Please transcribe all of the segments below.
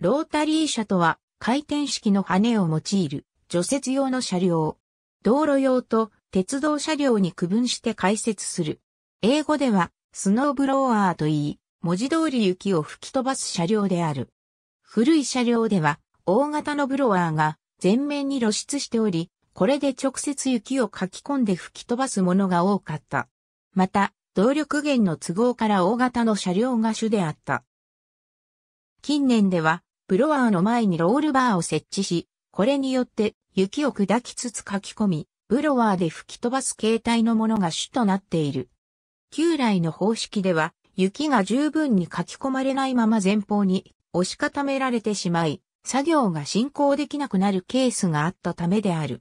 ロータリー車とは回転式の羽を用いる除雪用の車両。道路用と鉄道車両に区分して解説する。英語ではスノーブロワーと言い、文字通り雪を吹き飛ばす車両である。古い車両では大型のブロワーが前面に露出しており、これで直接雪をかき込んで吹き飛ばすものが多かった。また、動力源の都合から大型の車両が主であった。近年では、ブロワーの前にロールバーを設置し、これによって雪を砕きつつ書き込み、ブロワーで吹き飛ばす形態のものが主となっている。旧来の方式では、雪が十分に書き込まれないまま前方に押し固められてしまい、作業が進行できなくなるケースがあったためである。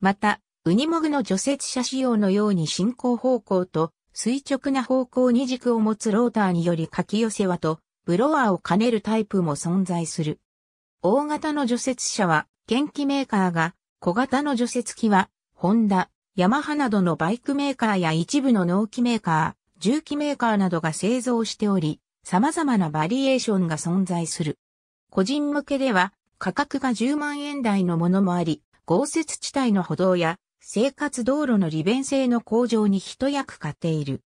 また、ウニモグの除雪車仕様のように進行方向と垂直な方向に軸を持つローターにより書き寄せはとブロワーを兼ねるタイプも存在する。大型の除雪車は、元気メーカーが、小型の除雪機は、ホンダ、ヤマハなどのバイクメーカーや一部の農機メーカー、重機メーカーなどが製造しており、様々なバリエーションが存在する。個人向けでは、価格が10万円台のものもあり、豪雪地帯の歩道や、生活道路の利便性の向上に一役買っている。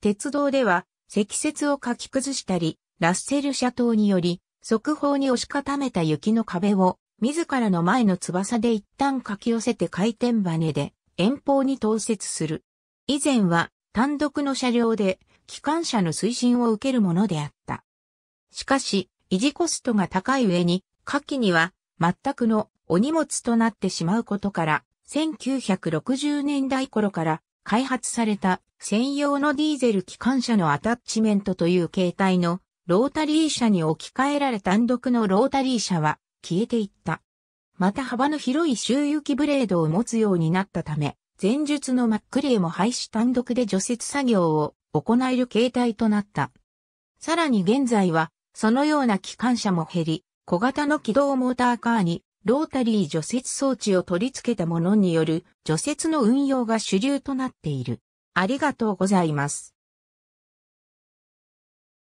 鉄道では、積雪をかき崩したり、ラッセル社等により、速報に押し固めた雪の壁を、自らの前の翼で一旦かき寄せて回転バネで遠方に投設する。以前は単独の車両で機関車の推進を受けるものであった。しかし、維持コストが高い上に、下記には全くのお荷物となってしまうことから、1960年代頃から開発された専用のディーゼル機関車のアタッチメントという形態のロータリー車に置き換えられ単独のロータリー車は消えていった。また幅の広い周遊機ブレードを持つようになったため、前述のマックレーも廃止単独で除雪作業を行える形態となった。さらに現在は、そのような機関車も減り、小型の機動モーターカーにロータリー除雪装置を取り付けたものによる除雪の運用が主流となっている。ありがとうございます。